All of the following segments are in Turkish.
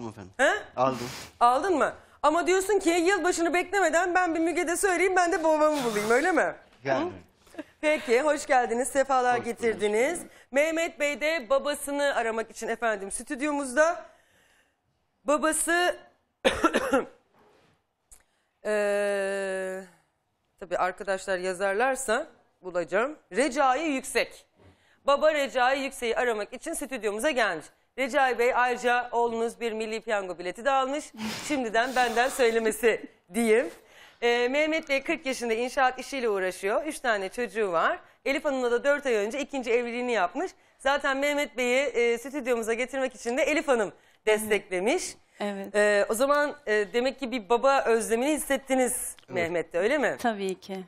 aldım efendim. He? Aldım. Aldın mı? Ama diyorsun ki yılbaşını beklemeden ben bir Müge'de söyleyeyim ben de babamı bulayım öyle mi? Yani. Peki hoş geldiniz sefalar hoş getirdiniz. Bulduk. Mehmet Bey de babasını aramak için efendim stüdyomuzda. Babası ee, tabii arkadaşlar yazarlarsa bulacağım. Recai Yüksek. Baba Recai Yüksek'i aramak için stüdyomuza gelmiş. Recai Bey ayrıca oğlunuz bir milli piyango bileti de almış. Şimdiden benden söylemesi diyeyim. Ee, Mehmet Bey 40 yaşında inşaat işiyle uğraşıyor. 3 tane çocuğu var. Elif Hanım'la da 4 ay önce ikinci evliliğini yapmış. Zaten Mehmet Bey'i e, stüdyomuza getirmek için de Elif Hanım desteklemiş. Evet. Ee, o zaman e, demek ki bir baba özlemini hissettiniz Mehmet'te öyle mi? Tabii ki. Yani,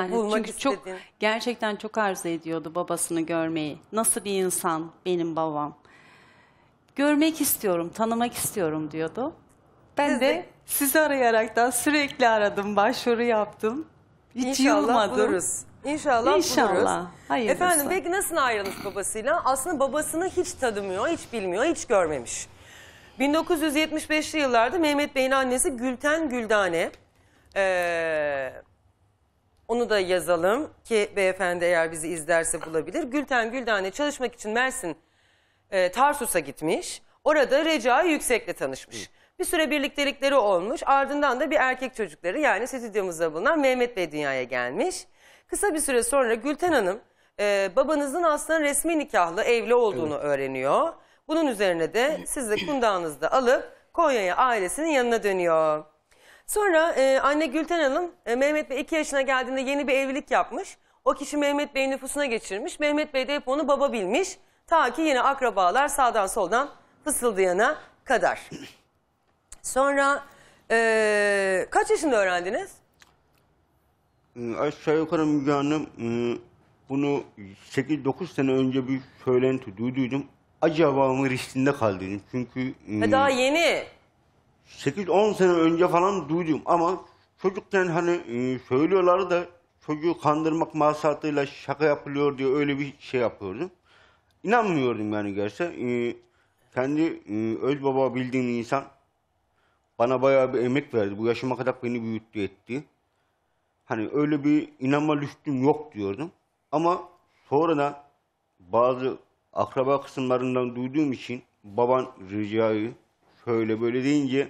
Yani bulmak çünkü çok gerçekten çok arzu ediyordu babasını görmeyi. Nasıl bir insan benim babam görmek istiyorum, tanımak istiyorum diyordu. Ben de, sizi arayarak da sürekli aradım, başvuru yaptım. Hiç İnşallah yılmadım. buluruz. İnşallah, İnşallah. buluruz. Hayırlısı. Efendim peki nasıl ayrılmış babasıyla? Aslında babasını hiç tadımıyor, hiç bilmiyor, hiç görmemiş. 1975'li yıllarda Mehmet Bey'in annesi Gülten Güldane. Ee, onu da yazalım ki beyefendi eğer bizi izlerse bulabilir. Gülten Güldane çalışmak için Mersin e, Tarsus'a gitmiş. Orada Recai Yüksek'le tanışmış. Bir süre birliktelikleri olmuş. Ardından da bir erkek çocukları yani stüdyomuzda bulunan Mehmet Bey dünyaya gelmiş. Kısa bir süre sonra Gülten Hanım e, babanızın aslında resmi nikahlı evli olduğunu öğreniyor. Bunun üzerine de siz kundağınızda alıp Konya'ya ailesinin yanına dönüyor. Sonra e, anne Gülten Hanım e, Mehmet Bey 2 yaşına geldiğinde yeni bir evlilik yapmış. O kişi Mehmet Bey'in nüfusuna geçirmiş. Mehmet Bey de hep onu baba bilmiş. Ta ki yine akrabalar sağdan soldan fısıldayana kadar. Sonra e, kaç yaşında öğrendiniz? Hmm, aşağı yukarı Müge Hanım hmm, bunu 8-9 sene önce bir söylenti duyduydum. Acaba mı riskinde kaldıydım çünkü... Ha, hmm, e, daha yeni. 8-10 sene önce falan duydum ama çocukken hani söylüyorlar da çocuğu kandırmak maksatıyla şaka yapılıyor diye öyle bir şey yapıyordum. İnanmıyordum yani gerçekten. Ee, kendi e, öz baba bildiğim insan bana bayağı bir emek verdi. Bu yaşıma kadar beni büyüttü etti. Hani öyle bir inanma lüksüm yok diyordum. Ama sonradan bazı akraba kısımlarından duyduğum için baban ricayı şöyle böyle deyince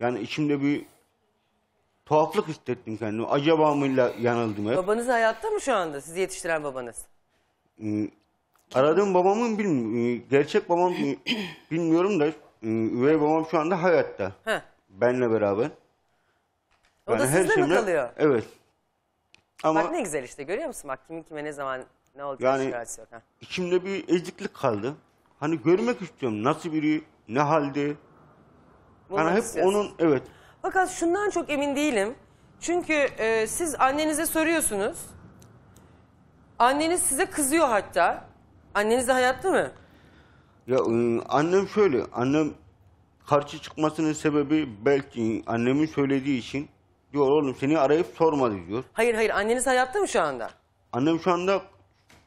yani içimde bir tuhaflık hissettim kendimi. Acaba mıyla yanıldım hep. Babanız hayatta mı şu anda? Sizi yetiştiren babanız. Hmm, Aradığım babamın bilmiyorum. E, gerçek babam e, bilmiyorum da e, üvey babam şu anda hayatta. Heh. Benle beraber. O da sizle mi kalıyor? Evet. Ama Bak ne güzel işte görüyor musun? Bak kimin kime ne zaman ne olacak yani, şikayetçi yok. ha. içimde bir eziklik kaldı. Hani görmek istiyorum nasıl biri, ne halde. Bulmak Hani hep onun evet. Fakat şundan çok emin değilim. Çünkü e, siz annenize soruyorsunuz. Anneniz size kızıyor hatta. Anneniz de hayatta mı? Ya ıı, annem şöyle, annem karşı çıkmasının sebebi belki annemin söylediği için diyor oğlum seni arayıp sormadı diyor. Hayır hayır anneniz hayatta mı şu anda? Annem şu anda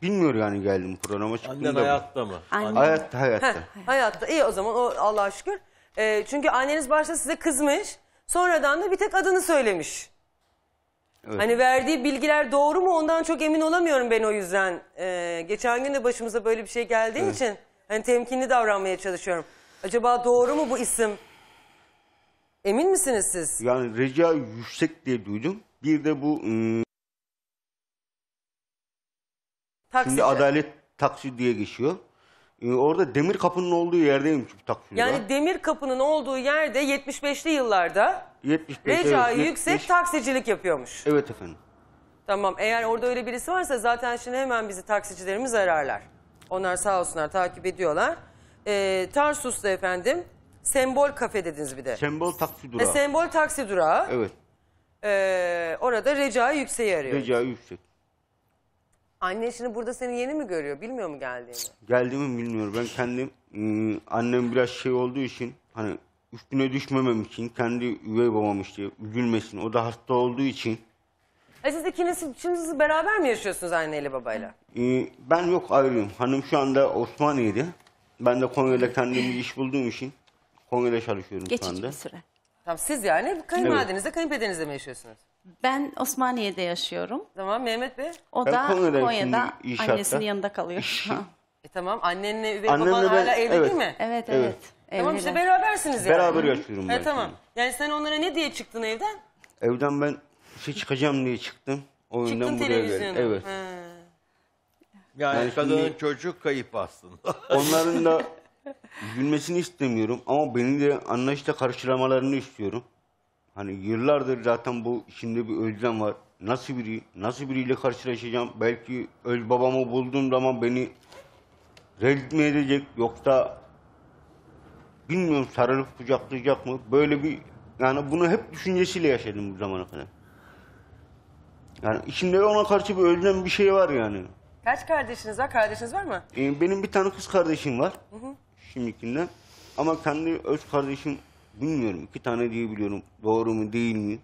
bilmiyor yani geldim programa çıktığımda. Annen hayatta mı? Annem. Hayatta hayatta. Heh, hayatta iyi o zaman o Allah'a şükür. Ee, çünkü anneniz başta size kızmış sonradan da bir tek adını söylemiş. Evet. Hani verdiği bilgiler doğru mu ondan çok emin olamıyorum ben o yüzden. Ee, geçen gün de başımıza böyle bir şey geldiği evet. için hani temkinli davranmaya çalışıyorum. Acaba doğru mu bu isim? Emin misiniz siz? Yani Reca Yüksek diye duydum. Bir de bu ıı, Takside. şimdi Adalet Taksi diye geçiyor. E, orada demir kapının olduğu yerdeyim taksiyle. Yani demir kapının olduğu yerde 75'li yıllarda 75, Recai evet, Yüksek 70. taksicilik yapıyormuş. Evet efendim. Tamam eğer orada öyle birisi varsa zaten şimdi hemen bizi taksicilerimiz ararlar. Onlar sağ olsunlar takip ediyorlar. Ee, Tarsus'ta efendim sembol kafe dediniz bir de. Sembol taksi durağı. E, sembol taksi durağı. Evet. Ee, orada reca Yüksek'i arıyor. Recai Yüksek. Annen şimdi burada seni yeni mi görüyor? Bilmiyor mu geldiğini? Geldiğimi bilmiyorum. Ben kendim ıı, annem biraz şey olduğu için hani üstüne düşmemem için kendi üvey babam işte üzülmesin. O da hasta olduğu için E siz ikiniz şimdi siz beraber mi yaşıyorsunuz anneyle babayla? Ee, ben yok ayrıyım. Hanım şu anda Osmaniye'de. Ben de Konya'da kendim bir iş bulduğum için Konya'da çalışıyorum şu Geçici bir süre. Tamam siz yani kayınvalidenizle kayınpederinizle mi yaşıyorsunuz? Ben Osmaniye'de yaşıyorum. Tamam Mehmet Bey. O Ben da Konya'dayım Konya'da şimdi, inşaatta. yanında kalıyor. E tamam annenle üvey baban ben- hala evli evet. değil mi? evet evet. Tamam işte evliler. berabersiniz yani. Beraber yaşıyorum e, ben. E tamam. Yani sen onlara ne diye çıktın evden? Evden ben şey çıkacağım diye çıktım. O Çıktın yüzden Evet. He. Yani Ben kadının şimdi- çocuk kayıp aslında. Onların da üzülmesini istemiyorum ama beni de anlayışla karşılamalarını istiyorum. Hani yıllardır zaten bu içinde bir özlem var. Nasıl biri, nasıl biriyle karşılaşacağım? Belki öz babamı bulduğum zaman beni rencide mi edecek yoksa bilmiyorum sarılıp kucaklayacak mı? Böyle bir yani bunu hep düşüncesiyle yaşadım bu zamana kadar. Yani içimde ona karşı bir özlem bir şey var yani. Kaç kardeşiniz var? Kardeşiniz var mı? Ee, benim bir tane kız kardeşim var. Hı hı. Şimdikinden. Ama kendi öz kardeşim Bilmiyorum. iki tane diye biliyorum. Doğru mu değil mi?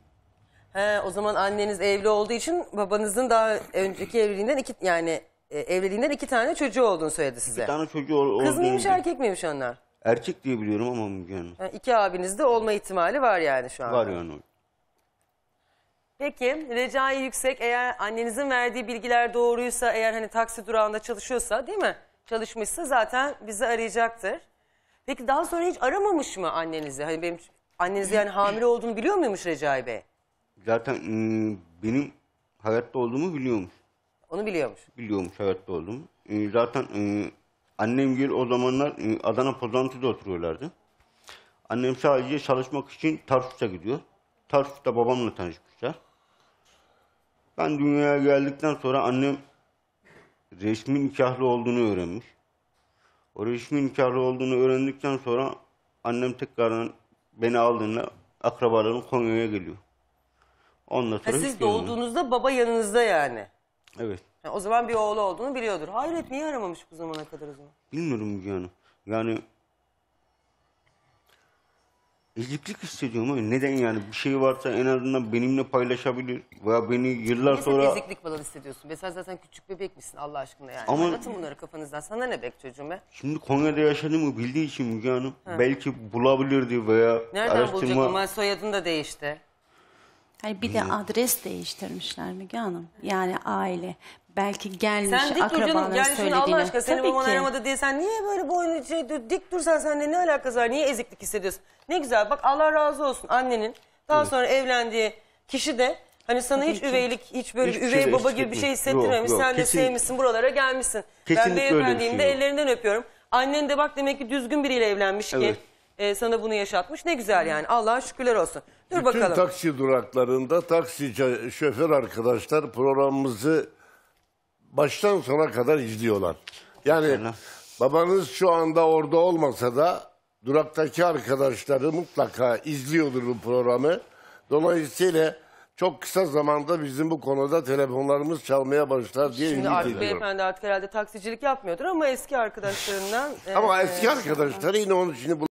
He, o zaman anneniz evli olduğu için babanızın daha önceki evliliğinden iki yani e, evliliğinden iki tane çocuğu olduğunu söyledi size. İki tane çocuğu ol, Kız mıymış olduğunu- erkek miymiş onlar? Erkek diye biliyorum ama Müge Hanım. Ha, iki abinizde olma ihtimali var yani şu an. Var yani. Peki Recai Yüksek eğer annenizin verdiği bilgiler doğruysa eğer hani taksi durağında çalışıyorsa değil mi? Çalışmışsa zaten bizi arayacaktır. Peki daha sonra hiç aramamış mı annenizi? Hani benim anneniz yani hamile olduğunu biliyor muymuş Recai Bey? Zaten ıı, benim hayatta olduğumu biliyormuş. Onu biliyormuş. Biliyormuş hayatta olduğumu. Ee, zaten ıı, annem gel o zamanlar ıı, Adana Pozantı'da oturuyorlardı. Annem sadece çalışmak için Tarsus'a gidiyor. Tarsus'ta babamla tanışmışlar. Ben dünyaya geldikten sonra annem resmi nikahlı olduğunu öğrenmiş. O resmi nikahlı olduğunu öğrendikten sonra annem tekrardan beni aldığında akrabaların Konya'ya geliyor. Ondan Ha, sonra hiç siz doğduğunuzda baba yanınızda yani. Evet. Ha, o zaman bir oğlu olduğunu biliyordur. Hayret niye aramamış bu zamana kadar o zaman? Bilmiyorum Müge Hanım. Yani eziklik hissediyorum abi. Neden yani bir şey varsa en azından benimle paylaşabilir veya beni yıllar Mesela sonra... eziklik falan hissediyorsun. Mesela zaten küçük bebek misin Allah aşkına yani. Ama- Atın bunları kafanızdan. Sana ne bek çocuğum Şimdi Konya'da yaşadığımı bildiği için Müge Hanım belki bulabilirdi veya Nereden bulacak? araştırma... Ama soyadın da değişti. Hayır, bir de ee, adres değiştirmişler Müge Hanım. Yani aile. Belki gelmiş Sen dik dur akrabaların canım. Yani şimdi söylediğini. Allah aşkına seni Tabii aramadı diye sen niye böyle boynu şey, dur- dik dursan seninle ne alakası var? Niye eziklik hissediyorsun? Ne güzel bak Allah razı olsun annenin. Daha sonra evlendiği kişi de hani sana hiç üveylik, hiç böyle Hiçbir şey üvey şey baba gibi bir şey hissettirmemiş. Yok, yok. Sen de sevmişsin buralara gelmişsin. ben beyefendiyim de şey yok. ellerinden öpüyorum. Annen de bak demek ki düzgün biriyle evlenmiş ki e, sana bunu yaşatmış. Ne güzel yani. Allah'a şükürler olsun. Dur Bütün bakalım. taksi duraklarında taksi şoför arkadaşlar programımızı baştan sona kadar izliyorlar. Yani babanız şu anda orada olmasa da duraktaki arkadaşları mutlaka izliyordur bu programı. Dolayısıyla çok kısa zamanda bizim bu konuda telefonlarımız çalmaya başlar diye Şimdi ümit Arif Beyefendi artık herhalde taksicilik yapmıyordur ama eski arkadaşlarından... E, ama eski arkadaşları yine onun için